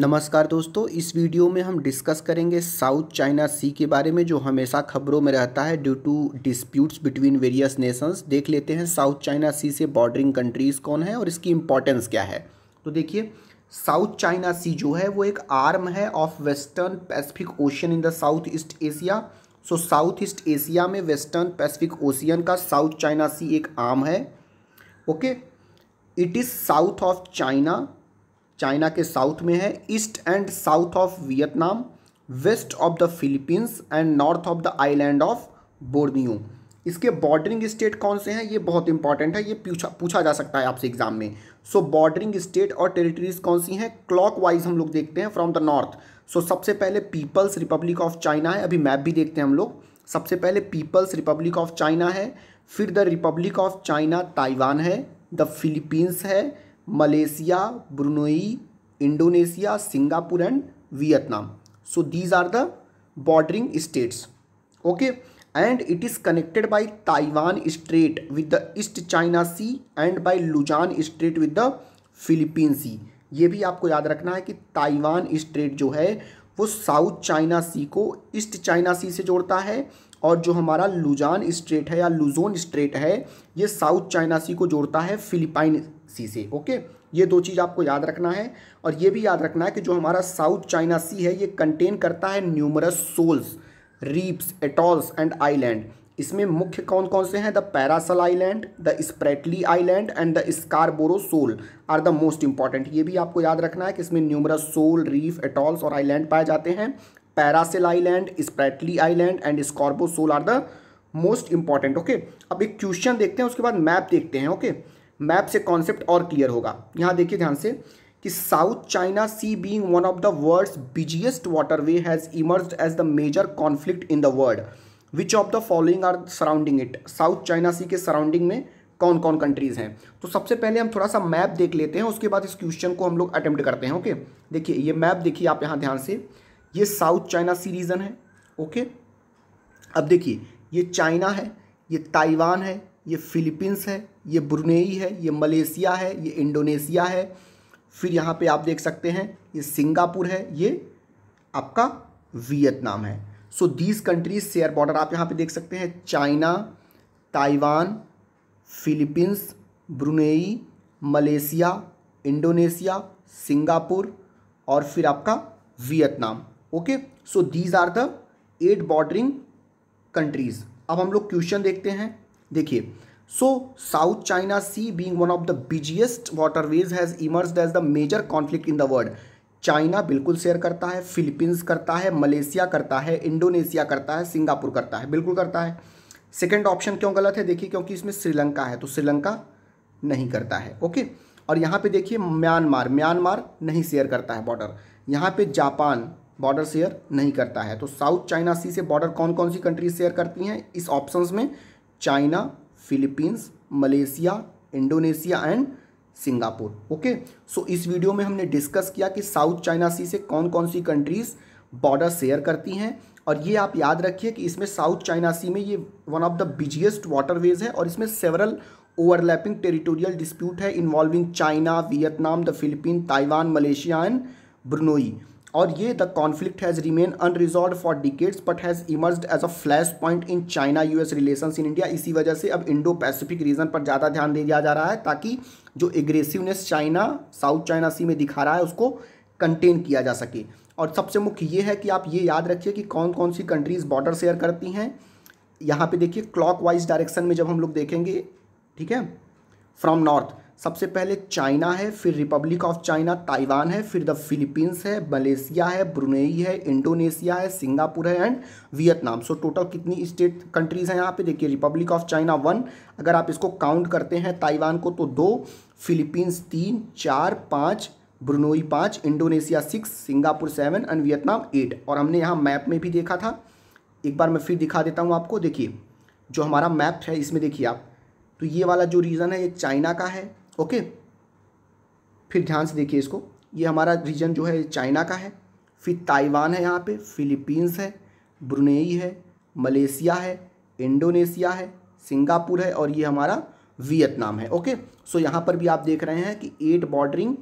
नमस्कार दोस्तों इस वीडियो में हम डिस्कस करेंगे साउथ चाइना सी के बारे में जो हमेशा खबरों में रहता है due to disputes between various nations देख लेते हैं साउथ चाइना सी से बॉर्डरिंग कंट्रीज़ कौन है और इसकी इम्पोर्टेंस क्या है तो देखिए साउथ चाइना सी जो है वो एक आर्म है of western Pacific Ocean in the South East Asia so South East Asia में वेस्टर्न पैसिफिक ओशियन का साउथ चाइना सी एक आर्म है okay it is south of China China के साउथ में है east and south of Vietnam west of the Philippines and north of the island of Borneo इसके bordering state कौन से हैं ये बहुत इंपॉर्टेंट है ये पूछा पूछा जा सकता है आपसे एग्जाम में सो बॉर्डरिंग स्टेट और टेरिटरीज कौन सी हैं क्लॉक वाइज हम लोग देखते हैं फ्रॉम द नॉर्थ सो सबसे पहले पीपल्स रिपब्लिक ऑफ चाइना है अभी मैप भी देखते हैं हम लोग सबसे पहले पीपल्स रिपब्लिक ऑफ चाइना है फिर the Republic of China Taiwan है द फिलीपींस है Malaysia Brunei Indonesia Singapore and Vietnam so these are the bordering states okay and it is connected by Taiwan Strait with the East China Sea and by Luzon Strait with the Philippine Sea ये भी आपको याद रखना है कि Taiwan straight जो है वो साउथ चाइना सी को ईस्ट चाइना सी से जोड़ता है और जो हमारा लुजान स्ट्रेट है या लुजोन स्ट्रेट है ये साउथ चाइना सी को जोड़ता है फिलिपाइन सी से ओके ये दो चीज़ आपको याद रखना है और ये भी याद रखना है कि जो हमारा साउथ चाइना सी है ये कंटेन करता है numerous shoals reefs atolls and island इसमें मुख्य कौन कौन से हैं the Paracel Island the Spratly Island and the Scarborough Shoal are the most important ये भी आपको याद रखना है कि इसमें न्यूमरस सोल रीफ एटॉल्स और आइलैंड पाए जाते हैं Paracel Island Spratly Island and Scarborough Shoal are the most important okay अब एक क्वेश्चन देखते हैं उसके बाद मैप देखते हैं ओके okay? मैप से कॉन्सेप्ट और क्लियर होगा यहाँ देखिए ध्यान से कि South China Sea being one of the world's busiest waterway has emerge as the major conflict in the world which of the following are surrounding it South China Sea के surrounding में कौन कौन कंट्रीज़ हैं तो सबसे पहले हम थोड़ा सा मैप देख लेते हैं उसके बाद इस क्वेश्चन को हम लोग अटैम्प्ट करते हैं ओके देखिए ये मैप देखिए आप यहाँ ध्यान से ये साउथ चाइना सी रीजन है ओके अब देखिए ये चाइना है ये ताइवान है ये फिलीपींस है ये ब्रुनेई है ये मलेशिया है ये इंडोनेशिया है फिर यहाँ पे आप देख सकते हैं ये सिंगापुर है ये आपका वियतनाम है so these countries share border आप यहाँ पे देख सकते हैं China Taiwan Philippines Brunei Malaysia Indonesia Singapore और फिर आपका Vietnam okay so these are the eight bordering countries अब हम लोग क्वेश्चन देखते हैं देखिए South China Sea being one of the the waterways has emerge as the major conflict in the world China बिल्कुल शेयर करता है Philippines करता है मलेशिया करता है इंडोनेशिया करता है सिंगापुर करता है बिल्कुल करता है सेकेंड ऑप्शन क्यों गलत है देखिए क्योंकि इसमें श्रीलंका है तो श्रीलंका नहीं करता है ओके और यहाँ पे देखिए म्यांमार म्यांमार नहीं शेयर करता है बॉर्डर यहाँ पे जापान बॉर्डर शेयर नहीं करता है तो साउथ चाइना सी से बॉर्डर कौन कौन सी कंट्रीज शेयर करती हैं इस ऑप्शंस में China Philippines Malaysia Indonesia and Singapore okay so इस वीडियो में हमने डिस्कस किया कि साउथ चाइना सी से कौन कौन सी कंट्रीज़ बॉर्डर शेयर करती हैं और ये आप याद रखिए कि इसमें साउथ चाइना सी में ये one of the busiest waterways है और इसमें सेवरल ओवरलैपिंग टेरिटोरियल डिस्प्यूट है involving China Vietnam the Philippine Taiwan Malaysia and Brunei और ये the conflict has remain unresolve for decades but has emerge as a flashpoint in China US relation in India इसी वजह से अब Indo Pacific region पर ज़्यादा ध्यान दे दिया जा रहा है ताकि जो aggressiveness China South China Sea में दिखा रहा है उसको कंटेन किया जा सके और सबसे मुख्य ये है कि आप ये याद रखिए कि कौन कौन सी कंट्रीज़ बॉर्डर शेयर करती हैं यहाँ पर देखिए वाइज डायरेक्शन में जब हम लोग देखेंगे ठीक है फ्रॉम नॉर्थ सबसे पहले चाइना है फिर रिपब्लिक ऑफ चाइना ताइवान है फिर द फिलीपींस है मलेशिया है ब्रुनेई है इंडोनेशिया है सिंगापुर है एंड वियतनाम सो टोटल कितनी स्टेट कंट्रीज़ हैं यहाँ पे देखिए रिपब्लिक ऑफ चाइना वन अगर आप इसको काउंट करते हैं ताइवान को तो दो फिलीपींस तीन चार पाँच ब्रुनोई पाँच Indonesia six Singapore seven and Vietnam eight और हमने यहाँ मैप में भी देखा था एक बार मैं फिर दिखा देता हूँ आपको देखिए जो हमारा मैप है इसमें देखिए आप तो ये वाला जो रीज़न है ये चाइना का है ओके फिर ध्यान से देखिए इसको ये हमारा रीजन जो है चाइना का है फिर ताइवान है यहाँ पे फिलीपींस है ब्रुनेई है मलेशिया है इंडोनेशिया है सिंगापुर है और ये हमारा वियतनाम है ओके सो यहाँ पर भी आप देख रहे हैं कि एट बॉर्डरिंग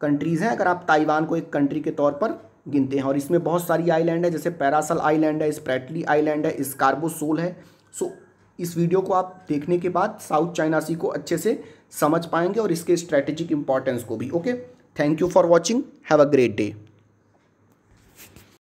कंट्रीज़ हैं अगर आप ताइवान को एक कंट्री के तौर पर गिनते हैं और इसमें बहुत सारी आइलैंड है जैसे पैरासल आइलैंड है स्प्रैटली आइलैंड है स्कार्बोसोल सोल है सो इस वीडियो को आप देखने के बाद साउथ चाइना सी को अच्छे से समझ पाएंगे और इसके स्ट्रेटेजिक इंपॉर्टेंस को भी okay thank you for watching have a great day